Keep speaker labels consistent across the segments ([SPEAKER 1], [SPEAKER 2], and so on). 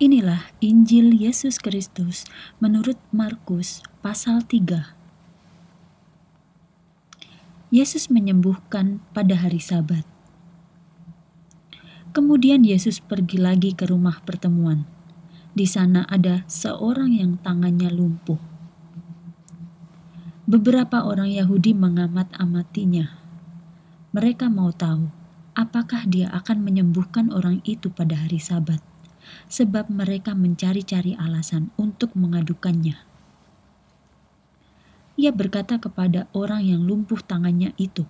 [SPEAKER 1] Inilah Injil Yesus Kristus menurut Markus pasal 3. Yesus menyembuhkan pada hari Sabat. Kemudian Yesus pergi lagi ke rumah pertemuan. Di sana ada seorang yang tangannya lumpuh. Beberapa orang Yahudi mengamat-amatinya. Mereka mau tahu apakah dia akan menyembuhkan orang itu pada hari Sabat sebab mereka mencari-cari alasan untuk mengadukannya. Ia berkata kepada orang yang lumpuh tangannya itu,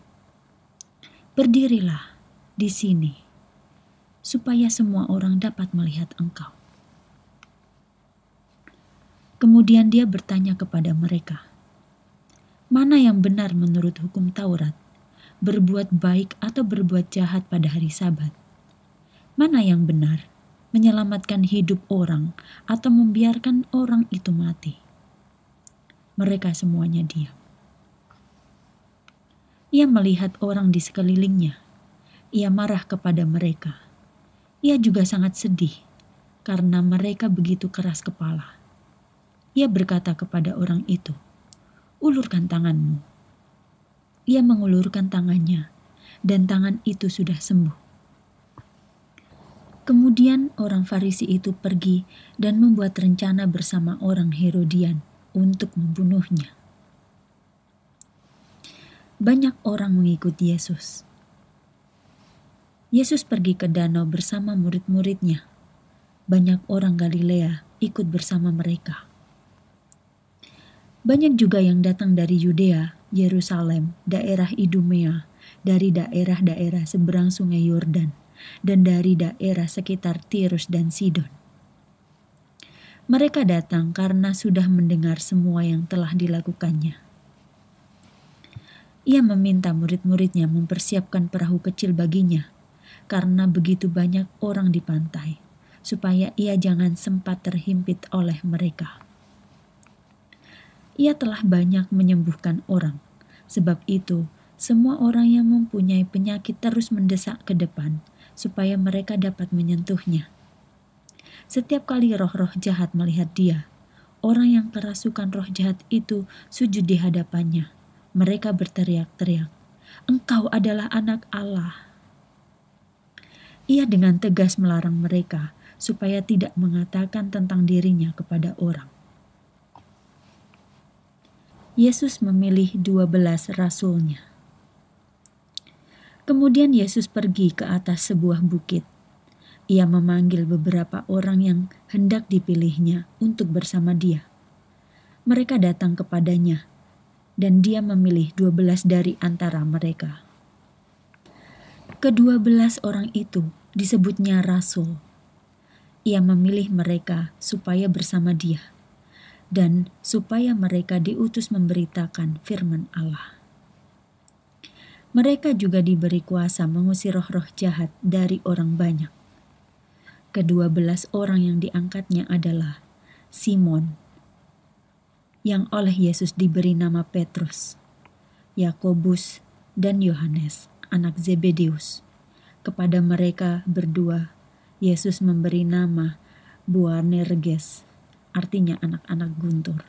[SPEAKER 1] "Berdirilah di sini, supaya semua orang dapat melihat engkau." Kemudian dia bertanya kepada mereka, "Mana yang benar menurut hukum Taurat? Berbuat baik atau berbuat jahat pada hari Sabat? Mana yang benar?" menyelamatkan hidup orang atau membiarkan orang itu mati. Mereka semuanya diam. Ia melihat orang di sekelilingnya. Ia marah kepada mereka. Ia juga sangat sedih karena mereka begitu keras kepala. Ia berkata kepada orang itu, "Ulurkan tanganmu." Ia mengulurkan tangannya, dan tangan itu sudah sembuh. Kemudian orang Farisi itu pergi dan membuat rencana bersama orang Herodian untuk membunuhnya. Banyak orang mengikuti Yesus. Yesus pergi ke danau bersama murid-muridnya. Banyak orang Galilea ikut bersama mereka. Banyak juga yang datang dari Yudea, Yerusalem, daerah Idumea, dari daerah-daerah seberang Sungai Yordan dan dari daerah sekitar Tirus dan Sidon. Mereka datang karena sudah mendengar semua yang telah dilakukannya. Ia meminta murid-muridnya mempersiapkan perahu kecil baginya, karena begitu banyak orang di pantai, supaya ia jangan sempat terhimpit oleh mereka. Ia telah banyak menyembuhkan orang, sebab itu semua orang yang mempunyai penyakit terus mendesak ke depan, supaya mereka dapat menyentuhnya. Setiap kali roh-roh jahat melihat dia, orang yang kerasukan roh jahat itu sujud di hadapannya. Mereka berteriak-teriak, "Engkau adalah anak Allah!" Ia dengan tegas melarang mereka supaya tidak mengatakan tentang dirinya kepada orang. Yesus memilih dua belas rasulnya. Kemudian Yesus pergi ke atas sebuah bukit. Ia memanggil beberapa orang yang hendak dipilihnya untuk bersama dia. Mereka datang kepadanya, dan dia memilih dua belas dari antara mereka. Kedua belas orang itu disebutnya rasul. Ia memilih mereka supaya bersama dia, dan supaya mereka diutus memberitakan firman Allah mereka juga diberi kuasa mengusir roh-roh jahat dari orang banyak. Kedua belas orang yang diangkatnya adalah Simon, yang oleh Yesus diberi nama Petrus, Yakobus, dan Yohanes, anak Zebedeus. Kepada mereka berdua, Yesus memberi nama Buanerges, artinya anak-anak guntur.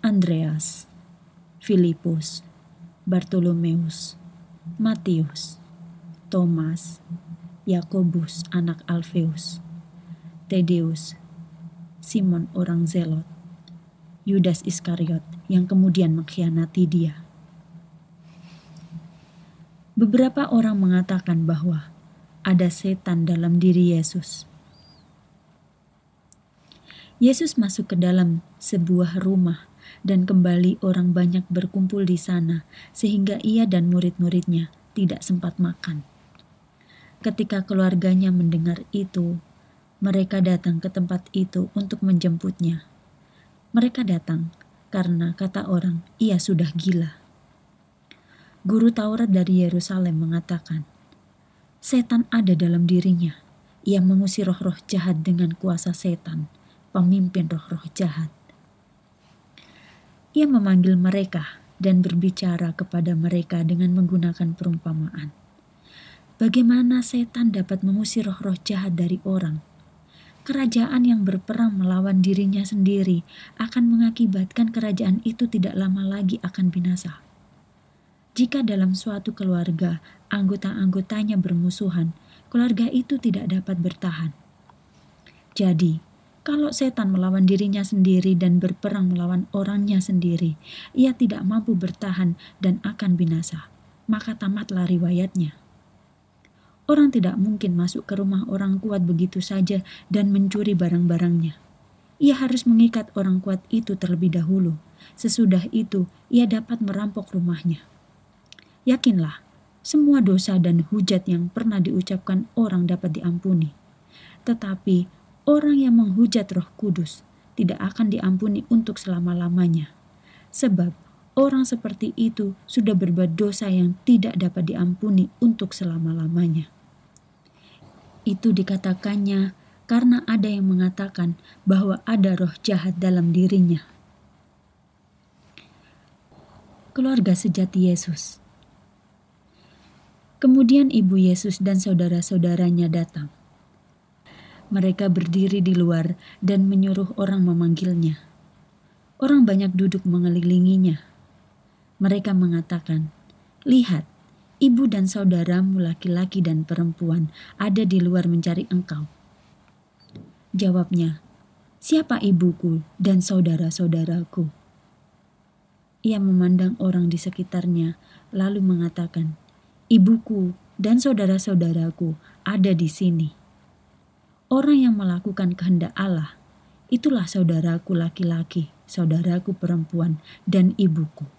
[SPEAKER 1] Andreas Filipus, Bartolomeus, Matius, Thomas, Yakobus anak Alfeus, Tedeus, Simon orang Zelot, Yudas Iskariot yang kemudian mengkhianati dia. Beberapa orang mengatakan bahwa ada setan dalam diri Yesus. Yesus masuk ke dalam sebuah rumah dan kembali orang banyak berkumpul di sana, sehingga ia dan murid-muridnya tidak sempat makan. Ketika keluarganya mendengar itu, mereka datang ke tempat itu untuk menjemputnya. Mereka datang karena kata orang, ia sudah gila. Guru Taurat dari Yerusalem mengatakan, "Setan ada dalam dirinya. Ia mengusir roh-roh jahat dengan kuasa setan, pemimpin roh-roh jahat." Ia memanggil mereka dan berbicara kepada mereka dengan menggunakan perumpamaan. Bagaimana setan dapat mengusir roh-roh jahat dari orang? Kerajaan yang berperang melawan dirinya sendiri akan mengakibatkan kerajaan itu tidak lama lagi akan binasa. Jika dalam suatu keluarga anggota-anggotanya bermusuhan, keluarga itu tidak dapat bertahan. Jadi, kalau setan melawan dirinya sendiri dan berperang melawan orangnya sendiri, ia tidak mampu bertahan dan akan binasa. Maka tamatlah riwayatnya. Orang tidak mungkin masuk ke rumah orang kuat begitu saja dan mencuri barang-barangnya. Ia harus mengikat orang kuat itu terlebih dahulu. Sesudah itu, ia dapat merampok rumahnya. Yakinlah, semua dosa dan hujat yang pernah diucapkan orang dapat diampuni. Tetapi orang yang menghujat Roh Kudus tidak akan diampuni untuk selama-lamanya, sebab orang seperti itu sudah berbuat dosa yang tidak dapat diampuni untuk selama-lamanya. Itu dikatakannya karena ada yang mengatakan bahwa ada roh jahat dalam dirinya. Keluarga sejati Yesus. Kemudian ibu Yesus dan saudara-saudaranya datang. Mereka berdiri di luar dan menyuruh orang memanggilnya. Orang banyak duduk mengelilinginya. Mereka mengatakan, "Lihat, ibu dan saudaramu laki-laki dan perempuan ada di luar mencari engkau." Jawabnya, "Siapa ibuku dan saudara-saudaraku?" Ia memandang orang di sekitarnya, lalu mengatakan, "Ibuku dan saudara-saudaraku ada di sini." Orang yang melakukan kehendak Allah, itulah saudaraku laki-laki, saudaraku perempuan, dan ibuku.